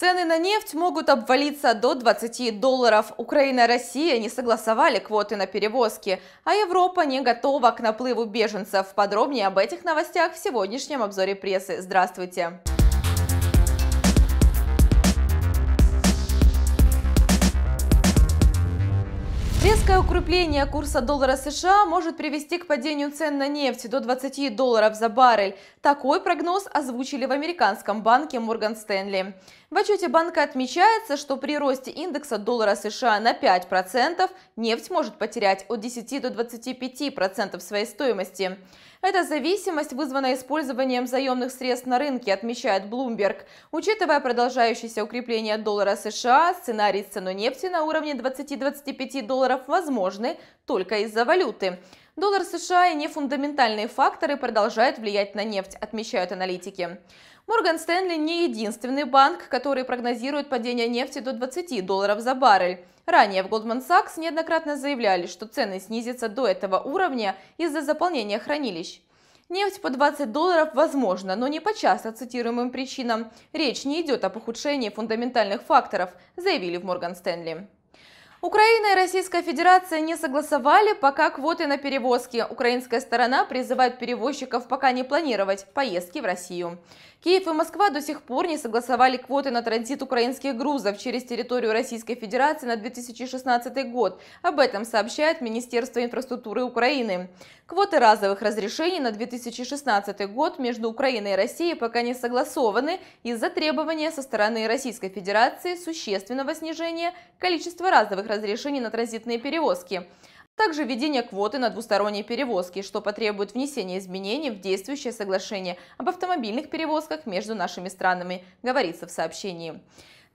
Цены на нефть могут обвалиться до 20 долларов. Украина и Россия не согласовали квоты на перевозки, а Европа не готова к наплыву беженцев. Подробнее об этих новостях в сегодняшнем обзоре прессы. Здравствуйте! Резкое укрепление курса доллара США может привести к падению цен на нефть до 20 долларов за баррель. Такой прогноз озвучили в американском банке Морган Стэнли. В отчете банка отмечается, что при росте индекса доллара США на 5% нефть может потерять от 10 до 25% своей стоимости. Эта зависимость вызвана использованием заемных средств на рынке, отмечает Bloomberg. Учитывая продолжающееся укрепление доллара США, сценарий с ценой нефти на уровне 20-25 долларов возможен возможны только из-за валюты. Доллар США и нефундаментальные факторы продолжают влиять на нефть, отмечают аналитики. Морган Стэнли не единственный банк, который прогнозирует падение нефти до 20 долларов за баррель. Ранее в Goldman Sachs неоднократно заявляли, что цены снизятся до этого уровня из-за заполнения хранилищ. Нефть по 20 долларов возможно, но не по часто цитируемым причинам. Речь не идет о похудшении фундаментальных факторов, заявили в Морган Стэнли. Украина и Российская Федерация не согласовали пока квоты на перевозки. Украинская сторона призывает перевозчиков пока не планировать поездки в Россию. Киев и Москва до сих пор не согласовали квоты на транзит украинских грузов через территорию Российской Федерации на 2016 год. Об этом сообщает Министерство инфраструктуры Украины. Квоты разовых разрешений на 2016 год между Украиной и Россией пока не согласованы из-за требования со стороны Российской Федерации существенного снижения количества разовых разрешений на транзитные перевозки, также введение квоты на двусторонние перевозки, что потребует внесения изменений в действующее соглашение об автомобильных перевозках между нашими странами, говорится в сообщении.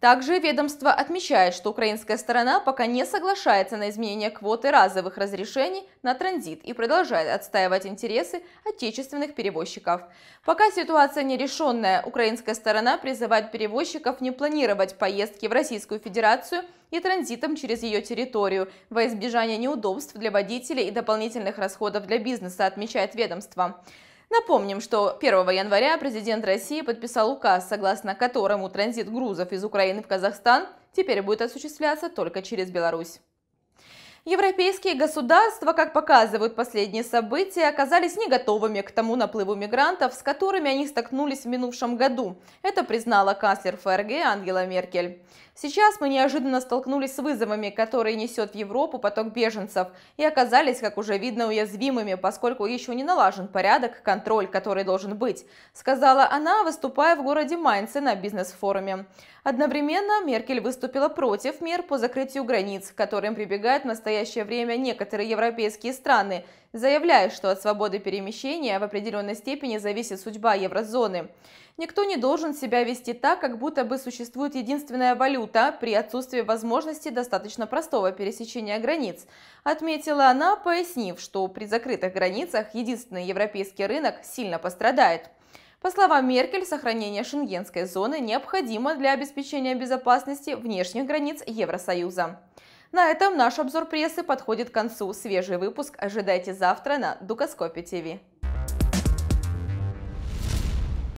Также ведомство отмечает, что украинская сторона пока не соглашается на изменение квоты разовых разрешений на транзит и продолжает отстаивать интересы отечественных перевозчиков. Пока ситуация нерешенная, украинская сторона призывает перевозчиков не планировать поездки в Российскую Федерацию и транзитом через ее территорию во избежание неудобств для водителей и дополнительных расходов для бизнеса, отмечает ведомство. Напомним, что 1 января президент России подписал указ, согласно которому транзит грузов из Украины в Казахстан теперь будет осуществляться только через Беларусь. Европейские государства, как показывают последние события, оказались не готовыми к тому наплыву мигрантов, с которыми они столкнулись в минувшем году. Это признала канцлер ФРГ Ангела Меркель. Сейчас мы неожиданно столкнулись с вызовами, которые несет в Европу поток беженцев, и оказались, как уже видно, уязвимыми, поскольку еще не налажен порядок, контроль, который должен быть, сказала она, выступая в городе Майнце на бизнес-форуме. Одновременно Меркель выступила против мер по закрытию границ, к которым прибегают в настоящее время некоторые европейские страны, заявляя, что от свободы перемещения в определенной степени зависит судьба еврозоны. Никто не должен себя вести так, как будто бы существует единственная валюта при отсутствии возможности достаточно простого пересечения границ, отметила она, пояснив, что при закрытых границах единственный европейский рынок сильно пострадает. По словам Меркель, сохранение шенгенской зоны необходимо для обеспечения безопасности внешних границ Евросоюза. На этом наш обзор прессы подходит к концу. Свежий выпуск ожидайте завтра на Дукоскопе ТВ.